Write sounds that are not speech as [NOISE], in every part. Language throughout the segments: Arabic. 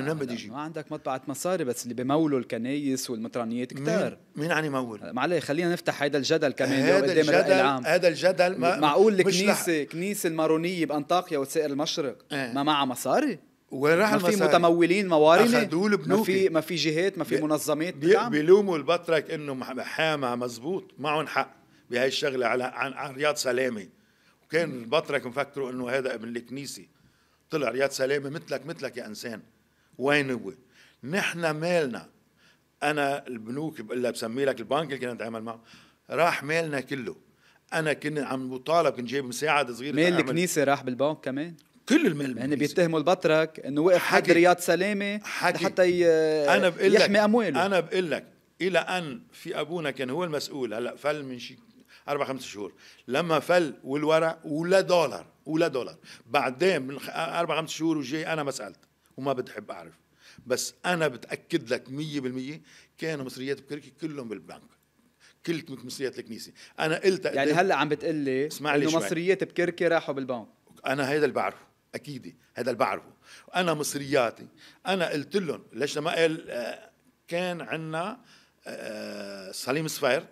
انا وين بدي اجيب؟ ما عندك مطبعه مصاري بس اللي بمولوا الكنايس والمطرانيات كثار مين عم يمول؟ آه، معلي خلينا نفتح هيدا الجدل كمان هذا الجدل العام. هذا الجدل ما معقول الكنيسه كنيسه المارونيه بانطاكيا وسائر المشرق اه. ما معها مصاري؟ وين راح المصاري؟ في متمولين موارنه البنوك ما في ما في جهات ما في منظمات بي بيلوموا البطرك انه حامى مزبوط معهم حق بهي الشغله على عن, عن رياض سلامه وكان البطرك مفكروا انه هذا ابن الكنيسه طلع رياض سلامه مثلك مثلك يا انسان وين هو نحن مالنا انا البنوك اللي بسمي لك البنك اللي كنا نتعامل معه راح مالنا كله انا كنا عم بطالب كنت جايب مساعده صغيره مال الكنيسه راح بالبنك كمان كل المال يعني بيتهموا البطرك انه وقف حد رياض سلامه حتى ي... أنا بقول يحمي امواله انا بقول لك الى ان في ابونا كان هو المسؤول هلا فل من شي اربع خمس شهور لما فل والورق ولا دولار ولا دولار بعدين من اربع خمس شهور وجاي انا ما سالت وما بدي احب اعرف بس انا بتاكد لك 100% كانوا مصريات بكركي كلهم بالبنك كل مصريات الكنيسه انا قلت يعني هلا عم بتقول لي انه مصريات بكركي راحوا بالبنك انا هيدا اللي بعرفه اكيد هذا اللي بعرفه انا مصرياتي انا قلت لهم ليش لما قال آه، كان عندنا آه، سليم صفير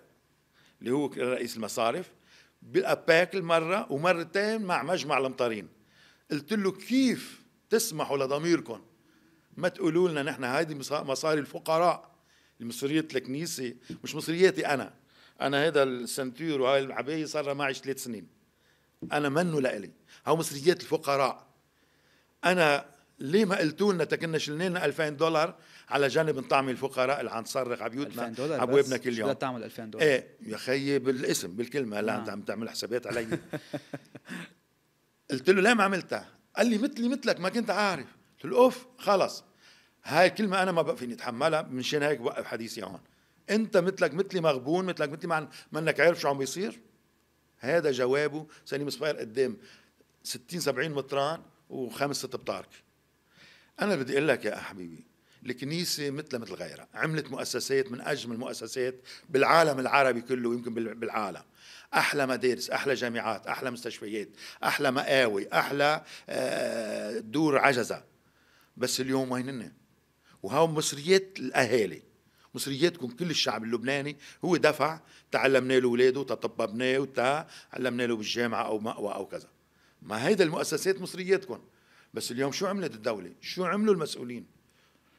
اللي هو رئيس المصارف بالاباك المره ومرتين مع مجمع المطارين قلت له كيف تسمحوا لضميركم ما تقولوا لنا نحن هيدي مصاري الفقراء مصرية الكنيسة مش مصرياتي أنا أنا هذا السنتور وهاي العباية صار معي ثلاث سنين أنا منه لإلي هو مصريات الفقراء أنا ليه ما قلتوا لنا تكنا شلنا 2000 دولار على جنب نطعم الفقراء اللي عم تصرخ على بيوتنا ابوابنا كل يوم شو تعمل 2000 دولار؟ ايه يا خيي بالاسم بالكلمه هلا آه. انت عم تعمل حسابات علي [LAUGHS] قلت له ليه ما عملتها؟ قال لي مثلي مثلك ما كنت عارف قلت له اوف خلص هاي الكلمة أنا ما بقى فيني أتحملها منشان هيك بوقف حديثي هون أنت مثلك مثلي مغبون مثلك مثلي ما منك عارف شو عم بيصير هذا جوابه سليم صفير قدام 60 70 مطران وخمس ست بطارك أنا بدي أقول لك يا حبيبي الكنيسة مثلها مثل غيرها عملت مؤسسات من أجمل المؤسسات بالعالم العربي كله ويمكن بالعالم أحلى مدارس أحلى جامعات أحلى مستشفيات أحلى مقاوي أحلى آه، دور عجزة بس اليوم هن؟ وهاو مصريات الاهالي مصرياتكم كل الشعب اللبناني هو دفع تعلمنا له اولاده تطببناه وتعلمنا له بالجامعه او مأوى او كذا ما هيدا المؤسسات مصرياتكم بس اليوم شو عملت الدوله شو عملوا المسؤولين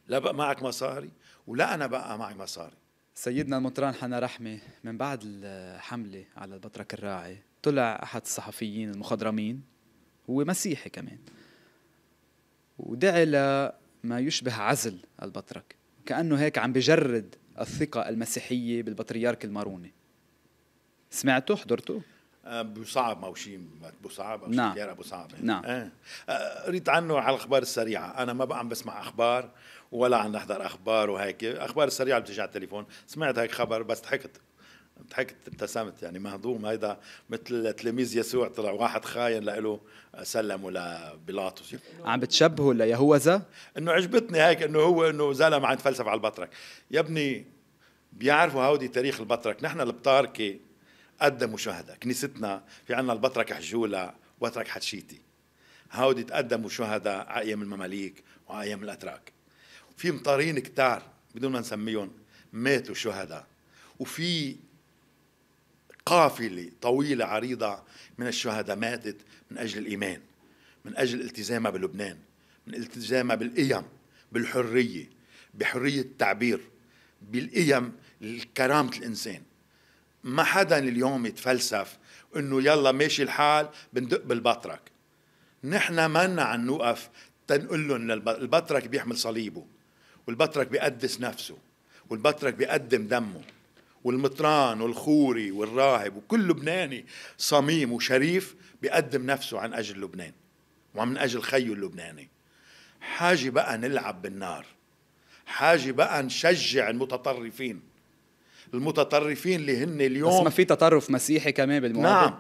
لا بقى معك مصاري ولا انا بقى معي مصاري سيدنا المطران حنا رحمه من بعد الحمله على البطرك الراعي طلع احد الصحفيين المخضرمين هو مسيحي كمان ودعا لما يشبه عزل البطرك كأنه هيك عم بجرد الثقة المسيحية بالبطريرك الماروني سمعته حضرته؟ ابو صعب او شيء ابو صعب او نعم. ابو صعب نعم إيه. آه. قريت عنه على الاخبار السريعه انا ما بقى عم بسمع اخبار ولا عم نحضر اخبار وهيك اخبار السريعه بتجي على التليفون سمعت هيك خبر بس ضحكت ضحكت ابتسمت يعني مهضوم هيدا مثل تلاميذ يسوع طلع واحد خاين لإله سلموا لبيلاطس عم بتشبهه ليهوذا؟ انه عجبتني هيك انه هو انه زلم عم فلسفه على البطرك يا ابني بيعرفوا هودي تاريخ البطرك نحن البطاركه قدموا شهداء كنيستنا في عنا البطرك حجوله وبطرك حتشيتي هودي تقدموا شهداء على ايام المماليك وعلى ايام الاتراك في مطارين كتار بدون ما نسميهم ماتوا شهداء وفي قافلة طويلة عريضة من الشهداء ماتت من أجل الإيمان من أجل التزامها بلبنان من التزامها بالقيم بالحرية بحرية التعبير بالقيم كرامة الإنسان ما حدا اليوم يتفلسف انه يلا ماشي الحال بندق بالبطرك نحن منا عن نوقف تنقول لهم البطرك بيحمل صليبه والبطرك بيقدس نفسه والبطرك بيقدم دمه والمطران والخوري والراهب وكل لبناني صميم وشريف بيقدم نفسه عن أجل لبنان ومن أجل خيه اللبناني حاجة بقى نلعب بالنار حاجة بقى نشجع المتطرفين المتطرفين اللي هن اليوم بس ما في تطرف مسيحي كمان بالمقابل نعم يعني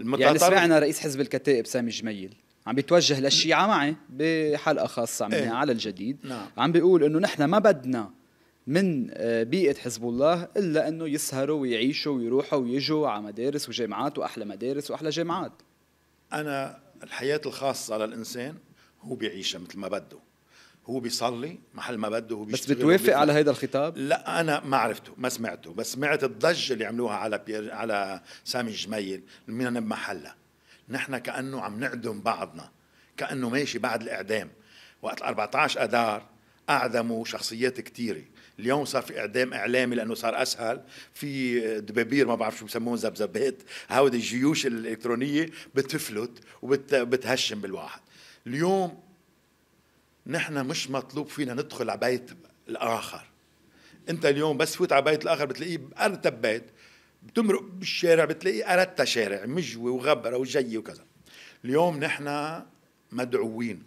المتطرف يعني سمعنا رئيس حزب الكتائب سامي جميل عم بيتوجه للشيعة معي بحلقة خاصة عملناها ايه؟ على الجديد نعم. عم بيقول انه نحن ما بدنا من آه، بيئه حزب الله الا انه يسهروا ويعيشوا ويروحوا ويجوا على مدارس وجامعات واحلى مدارس واحلى جامعات انا الحياه الخاصه للانسان هو بيعيشها مثل ما بده هو بيصلي محل ما بده هو بس بتوافق على هذا الخطاب؟ لا انا ما عرفته ما سمعته بس سمعت الضجه اللي عملوها على بير على سامي جميل من بمحلها نحن كانه عم نعدم بعضنا كانه ماشي بعد الاعدام وقت 14 اذار اعدموا شخصيات كثيره اليوم صار في اعدام اعلامي لانه صار اسهل في دبابير ما بعرف شو بسموهم زبزبات هودي الجيوش الالكترونيه بتفلت وبتهشم بالواحد اليوم نحن مش مطلوب فينا ندخل على بيت الاخر انت اليوم بس فوت على بيت الاخر بتلاقيه بارتب بيت بتمرق بالشارع بتلاقيه ارتى شارع مجوي وغبره وجي وكذا اليوم نحن مدعوين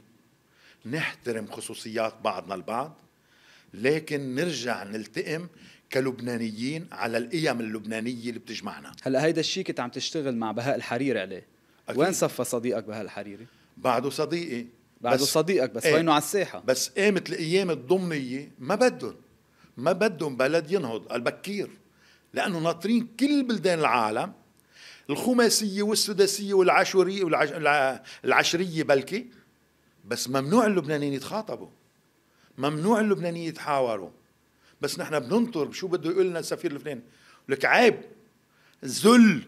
نحترم خصوصيات بعضنا البعض لكن نرجع نلتئم كلبنانيين على القيم اللبنانيه اللي بتجمعنا هلا هيدا الشيء كنت عم تشتغل مع بهاء الحريري عليه أكيد. وين صفى صديقك بهاء الحريري بعده صديقي بعده بس صديقك بس ايه. وينه على الساحه بس قامت الايام الضمنيه ما بدهم ما بدهم بلد ينهض البكير لانه ناطرين كل بلدان العالم الخماسيه والسداسيه والعاشوريه والعشريه بلكي بس ممنوع اللبنانيين يتخاطبوا ممنوع اللبنانيين يتحاوروا بس نحن بننطر شو بده يقول لنا السفير اللبناني لك عيب ذل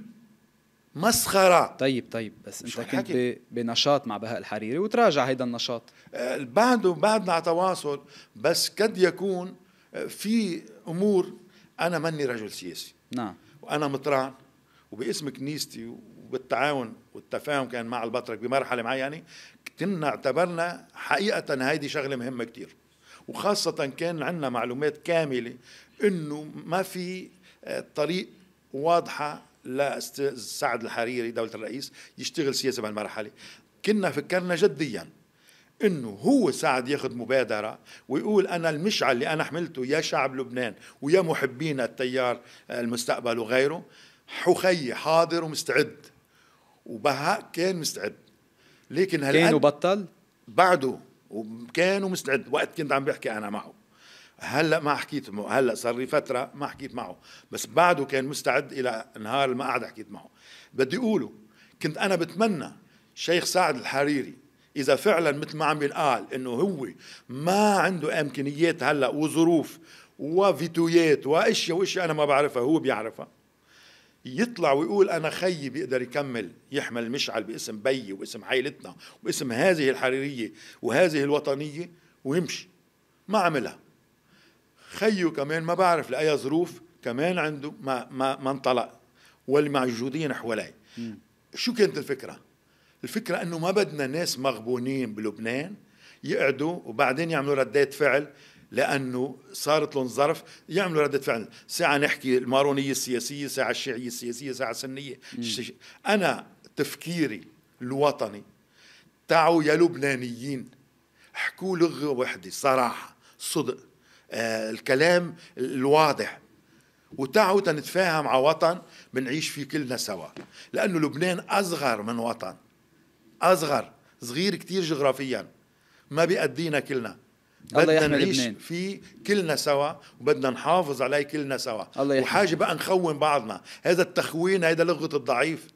مسخرة طيب طيب بس انت كنت بنشاط مع بهاء الحريري وتراجع هيدا النشاط آه، بعده بعدنا على تواصل بس قد يكون آه، في امور انا مني رجل سياسي نعم وانا مطران وباسم كنيستي وبالتعاون والتفاهم كان مع البطرك بمرحله معينه كنا اعتبرنا حقيقه هيدي شغله مهمه كتير وخاصة كان عندنا معلومات كاملة أنه ما في آه، طريق واضحة لسعد الحريري دولة الرئيس يشتغل سياسة بهالمرحلة كنا فكرنا جديا انه هو سعد ياخذ مبادره ويقول انا المشعل اللي انا حملته يا شعب لبنان ويا محبين التيار آه، المستقبل وغيره حخي حاضر ومستعد وبهاء كان مستعد لكن هل كان وبطل؟ بعده وكانوا مستعد وقت كنت عم بحكي انا معه هلا ما حكيت معه هلا صار لي فتره ما حكيت معه بس بعده كان مستعد الى نهار ما قعد حكيت معه بدي اقوله كنت انا بتمنى شيخ سعد الحريري اذا فعلا مثل ما عم بينقال انه هو ما عنده امكانيات هلا وظروف وفيتويات واشياء واشياء انا ما بعرفها هو بيعرفها يطلع ويقول انا خيي بيقدر يكمل يحمل مشعل باسم بي واسم عائلتنا واسم هذه الحريريه وهذه الوطنيه ويمشي ما عملها خيه كمان ما بعرف لاي ظروف كمان عنده ما ما ما انطلق والمعجودين حوالي شو كانت الفكره الفكره انه ما بدنا ناس مغبونين بلبنان يقعدوا وبعدين يعملوا ردات فعل لانه صارت لهم ظرف يعملوا رده فعل ساعه نحكي المارونيه السياسيه ساعه الشيعيه السياسيه ساعه السنيه انا تفكيري الوطني تعوا يا لبنانيين احكوا لغه وحده صراحه صدق آه الكلام الواضح وتعوا تنتفاهم على وطن بنعيش فيه كلنا سوا لانه لبنان اصغر من وطن اصغر صغير كتير جغرافيا ما بيأدينا كلنا الله بدنا نعيش لبنان. فيه كلنا سوا وبدنا نحافظ عليه كلنا سوا الله وحاجة بقى نخون بعضنا هذا التخوين هذا لغة الضعيف